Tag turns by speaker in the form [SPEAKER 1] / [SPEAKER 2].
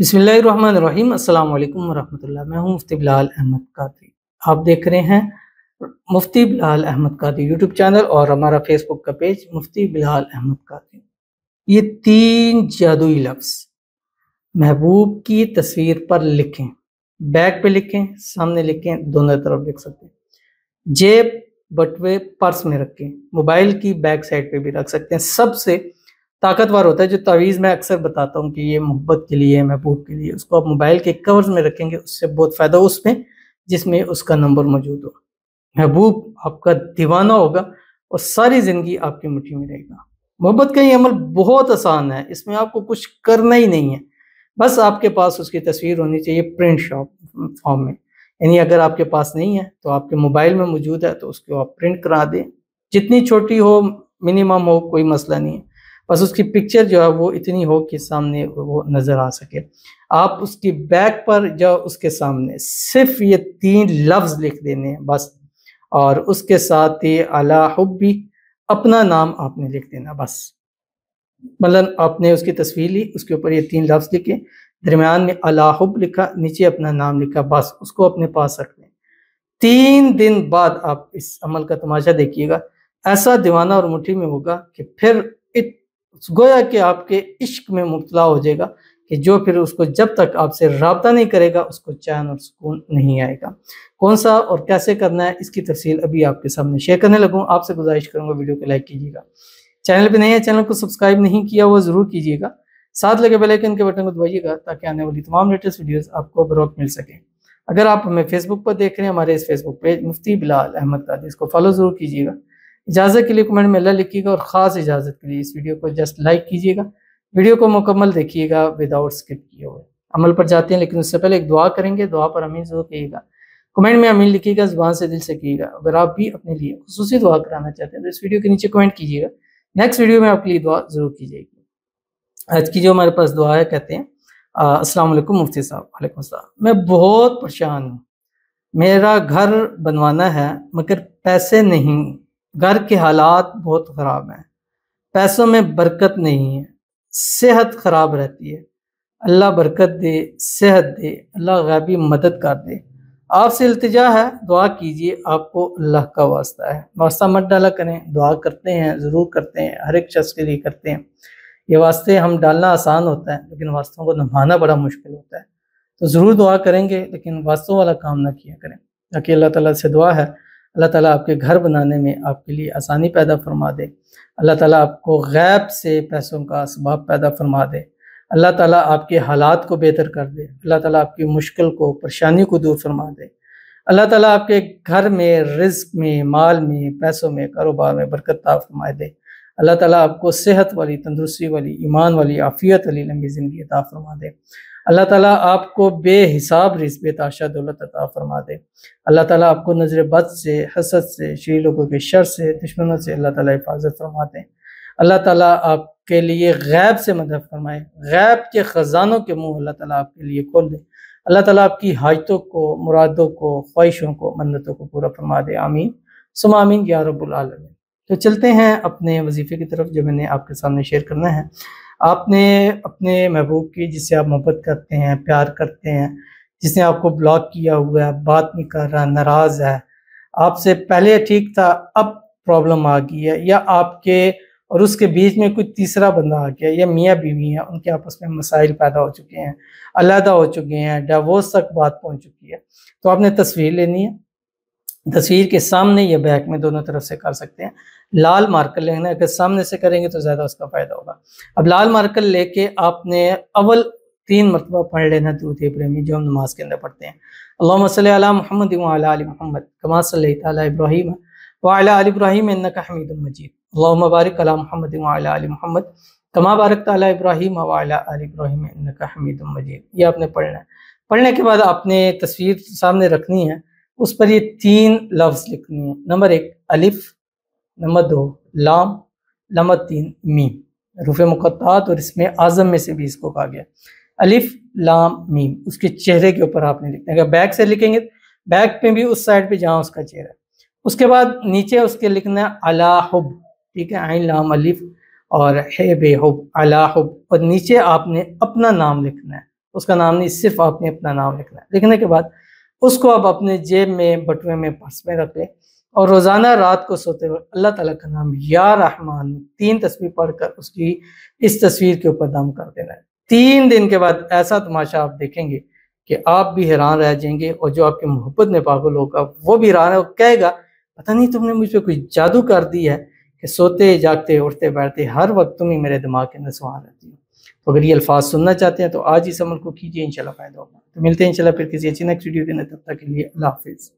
[SPEAKER 1] بسم اللہ الرحمن الرحیم السلام علیکم ورحمت اللہ میں ہوں مفتی بلال احمد قادری آپ دیکھ رہے ہیں مفتی بلال احمد قادری یوٹیوب چینل اور ہمارا فیس بک کا پیج مفتی بلال احمد قادری یہ تین جادوئی لفظ محبوب کی تصویر پر لکھیں بیک پہ لکھیں سامنے لکھیں دونوں طرف لکھ سکتے ہیں جیب بٹوے پرس میں رکھیں موبائل کی بیک سائڈ پہ بھی رکھ سکتے ہیں سب سے طاقتور ہوتا ہے جو تعویز میں اکثر بتاتا ہوں کہ یہ محبت کے لیے محبوب کے لیے اس کو آپ موبائل کے کورز میں رکھیں گے اس سے بہت فائدہ اس میں جس میں اس کا نمبر موجود ہو محبوب آپ کا دیوانہ ہوگا اور ساری زندگی آپ کی مٹھی میں رہے گا محبت کا یہ عمل بہت آسان ہے اس میں آپ کو کچھ کرنا ہی نہیں ہے بس آپ کے پاس اس کی تصویر ہونی چاہیے پرنٹ شاپ فارم میں یعنی اگر آپ کے پاس نہیں ہے تو آپ کے موبائل میں موجود ہے تو اس کو آپ پرنٹ کرا دیں جتنی چھوٹی ہو منیمم ہو کوئی مسئلہ نہیں ہے بس اس کی پکچر جو ہے وہ اتنی ہو کہ سامنے وہ نظر آ سکے آپ اس کی بیک پر جو اس کے سامنے صرف یہ تین لفظ لکھ دینے بس اور اس کے ساتھ یہ الحب بھی اپنا نام آپ نے لکھ دینا بس مطلب آپ نے اس کی تصویر لی اس کے اوپر یہ تین لفظ لکھے درمیان میں حب لکھا نیچے اپنا نام لکھا بس اس کو اپنے پاس رکھ لیں تین دن بعد آپ اس عمل کا تماشا دیکھیے گا ایسا دیوانہ اور مٹھی میں ہوگا کہ پھر گویا کہ آپ کے عشق میں مبتلا ہو جائے گا کہ جو پھر اس کو جب تک آپ سے رابطہ نہیں کرے گا اس کو چین اور سکون نہیں آئے گا کون سا اور کیسے کرنا ہے اس کی تفصیل ابھی آپ کے سامنے شیئر کرنے لگوں آپ سے گزارش کروں گا ویڈیو کو لائک کیجیے گا چینل پہ نہیں ہے چینل کو سبسکرائب نہیں کیا وہ ضرور کیجیے گا ساتھ لگے بیل آئکن کے بٹن کو دبائیے گا تاکہ آنے والی تمام لیٹسٹ ویڈیوز آپ کو بروقت مل سکیں اگر آپ ہمیں فیس بک پر دیکھ رہے ہیں ہمارے اس Facebook page Mufti Bilal Ahmed Qadri اس کو فالو ضرور کیجیے گا اجازت کے لیے کمنٹ میں اللہ لکھیے گا اور خاص اجازت کے لیے اس ویڈیو کو جسٹ لائک کیجیے گا ویڈیو کو مکمل دیکھیے گا وداؤٹ سکپ کیے ہوئے عمل پر جاتے ہیں لیکن اس سے پہلے ایک دعا کریں گے دعا پر امین ضرور کہیے گا کمنٹ میں امین لکھیے گا زبان سے دل سے کیے گا اگر آپ بھی اپنے لیے خصوصی دعا کرانا چاہتے ہیں تو اس ویڈیو کے نیچے کمنٹ کیجیے گا نیکسٹ ویڈیو میں آپ کے لیے دعا ضرور جائے گی آج کی جو ہمارے پاس دعا ہے کہتے ہیں السلام علیکم مفتی صاحب وعلیکم السلام میں بہت پریشان ہوں میرا گھر بنوانا ہے مگر پیسے نہیں گھر کے حالات بہت خراب ہیں پیسوں میں برکت نہیں ہے صحت خراب رہتی ہے اللہ برکت دے صحت دے اللہ غیبی مدد کر دے آپ سے التجا ہے دعا کیجئے آپ کو اللہ کا واسطہ ہے واسطہ مت ڈالا کریں دعا کرتے ہیں ضرور کرتے ہیں ہر ایک شخص کے لیے کرتے ہیں یہ واسطے ہم ڈالنا آسان ہوتا ہے لیکن واسطوں کو نبھانا بڑا مشکل ہوتا ہے تو ضرور دعا کریں گے لیکن واسطوں والا کام نہ کیا کریں تاکہ اللہ تعالیٰ سے دعا ہے اللہ تعالیٰ آپ کے گھر بنانے میں آپ کے لیے آسانی پیدا فرما دے اللہ تعالیٰ آپ کو غیب سے پیسوں کا اسباب پیدا فرما دے اللہ تعالیٰ آپ کے حالات کو بہتر کر دے اللہ تعالیٰ آپ کی مشکل کو پریشانی کو دور فرما دے اللہ تعالیٰ آپ کے گھر میں رزق میں مال میں پیسوں میں کاروبار میں برکت فرمائے دے اللہ تعالیٰ آپ کو صحت والی تندرستی والی ایمان والی عافیت والی لمبی زندگی عطا فرما دے اللہ تعالیٰ آپ کو بے حساب رزب تاشا دولت عطا فرما دے اللہ تعالیٰ آپ کو نظر بد سے حسد سے شری لوگوں کے شر سے دشمنوں سے اللہ تعالیٰ حفاظت فرما دے اللہ تعالیٰ آپ کے لیے غیب سے مدد فرمائے غیب کے خزانوں کے منہ اللہ تعالیٰ آپ کے لیے کھول دے اللہ تعالیٰ آپ کی حاجتوں کو مرادوں کو خواہشوں کو منتوں کو پورا فرما دے آمین سم آمین یا رب العالمین تو چلتے ہیں اپنے وظیفے کی طرف جو میں نے آپ کے سامنے شیئر کرنا ہے آپ نے اپنے محبوب کی جس سے آپ محبت کرتے ہیں پیار کرتے ہیں جس نے آپ کو بلاک کیا ہوا ہے بات نہیں کر رہا ناراض ہے آپ سے پہلے ٹھیک تھا اب پرابلم آ گئی ہے یا آپ کے اور اس کے بیچ میں کوئی تیسرا بندہ آ گیا یا میاں بیوی ہیں ان کے آپس میں مسائل پیدا ہو چکے ہیں علیحدہ ہو چکے ہیں ڈیوورس تک بات پہنچ چکی ہے تو آپ نے تصویر لینی ہے تصویر کے سامنے یا بیک میں دونوں طرف سے کر سکتے ہیں لال مارکر لینا اگر سامنے سے کریں گے تو زیادہ اس کا فائدہ ہوگا اب لال مارکر لے کے آپ نے اول تین مرتبہ پڑھ لینا دودھ جو ہم نماز کے اندر پڑھتے ہیں اللہم صلی اللہ محمد علی علی محمد کما صلی ابراہیم و علی ابراہیم انکا حمید المجید اللہم مبارک علی محمد علی علی محمد کما بارک ابراہیم ولی علی ابراہیم انکا حمید المجید یہ آپ نے پڑھنا ہے پڑھنے کے بعد آپ نے تصویر سامنے رکھنی ہے اس پر یہ تین لفظ لکھنی ہے نمبر ایک الف نمبر دو لام نمبر تین میم روف مقطعات اور اس میں اعظم میں سے بھی اس کو کہا گیا الف لام میم اس کے چہرے کے اوپر آپ نے لکھنا ہے اگر بیک سے لکھیں گے بیک پہ بھی اس سائڈ پہ جہاں اس کا چہرہ اس کے بعد نیچے اس کے لکھنا ہے حب ٹھیک ہے آئین لام الف اور ہے بے علا حب اور نیچے آپ نے اپنا نام لکھنا ہے اس کا نام نہیں صرف آپ نے اپنا نام لکھنا ہے لکھنے کے بعد اس کو آپ اپنے جیب میں بٹوے میں پرس میں رکھ لیں اور روزانہ رات کو سوتے وقت اللہ تعالیٰ کا نام یا رحمان تین تصویر پڑھ کر اس کی اس تصویر کے اوپر دم کر دینا ہے تین دن کے بعد ایسا تماشا آپ دیکھیں گے کہ آپ بھی حیران رہ جائیں گے اور جو آپ کی محبت میں پاگل ہوگا وہ بھی حیران ہے وہ کہے گا پتہ نہیں تم نے مجھ پہ کوئی جادو کر دی ہے کہ سوتے جاگتے اٹھتے بیٹھتے ہر وقت تم ہی میرے دماغ کے اندر سوار رہتی ہو تو اگر یہ الفاظ سننا چاہتے ہیں تو آج اس عمل کو کیجیے انشاءاللہ فائدہ ہوگا تو ملتے ہیں انشاءاللہ پھر کسی اچھی نیکسٹ ویڈیو کے تک کے لیے اللہ حافظ